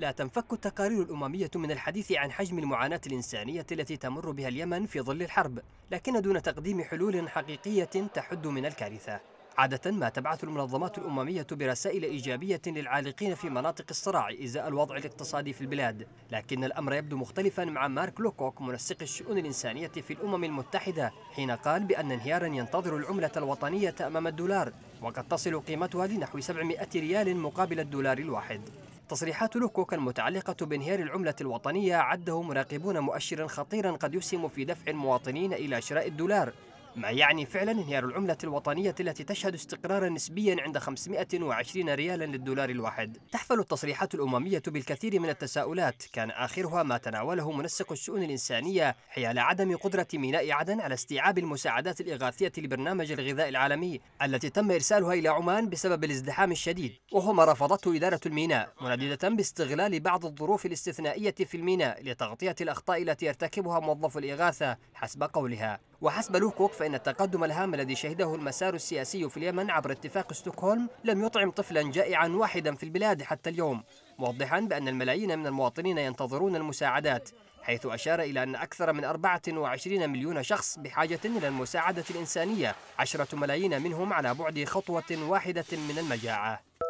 لا تنفك التقارير الأممية من الحديث عن حجم المعاناة الإنسانية التي تمر بها اليمن في ظل الحرب لكن دون تقديم حلول حقيقية تحد من الكارثة عادة ما تبعث المنظمات الأممية برسائل إيجابية للعالقين في مناطق الصراع إزاء الوضع الاقتصادي في البلاد لكن الأمر يبدو مختلفا مع مارك لوكوك منسق الشؤون الإنسانية في الأمم المتحدة حين قال بأن انهيارا ينتظر العملة الوطنية أمام الدولار وقد تصل قيمتها لنحو 700 ريال مقابل الدولار الواحد تصريحات لوكوك المتعلقة بانهيار العملة الوطنية عده مراقبون مؤشرا خطيرا قد يسهم في دفع المواطنين إلى شراء الدولار ما يعني فعلا انهيار العملة الوطنية التي تشهد استقرارا نسبيا عند 520 ريالا للدولار الواحد تحفل التصريحات الأممية بالكثير من التساؤلات كان آخرها ما تناوله منسق الشؤون الإنسانية حيال عدم قدرة ميناء عدن على استيعاب المساعدات الإغاثية لبرنامج الغذاء العالمي التي تم إرسالها إلى عمان بسبب الازدحام الشديد وهو ما رفضته إدارة الميناء منددة باستغلال بعض الظروف الاستثنائية في الميناء لتغطية الأخطاء التي يرتكبها موظف الإغاثة حسب قولها وحسب لوكوك فإن التقدم الهام الذي شهده المسار السياسي في اليمن عبر اتفاق ستوكهولم لم يطعم طفلا جائعا واحدا في البلاد حتى اليوم موضحا بأن الملايين من المواطنين ينتظرون المساعدات حيث أشار إلى أن أكثر من 24 مليون شخص بحاجة إلى المساعدة الإنسانية عشرة ملايين منهم على بعد خطوة واحدة من المجاعة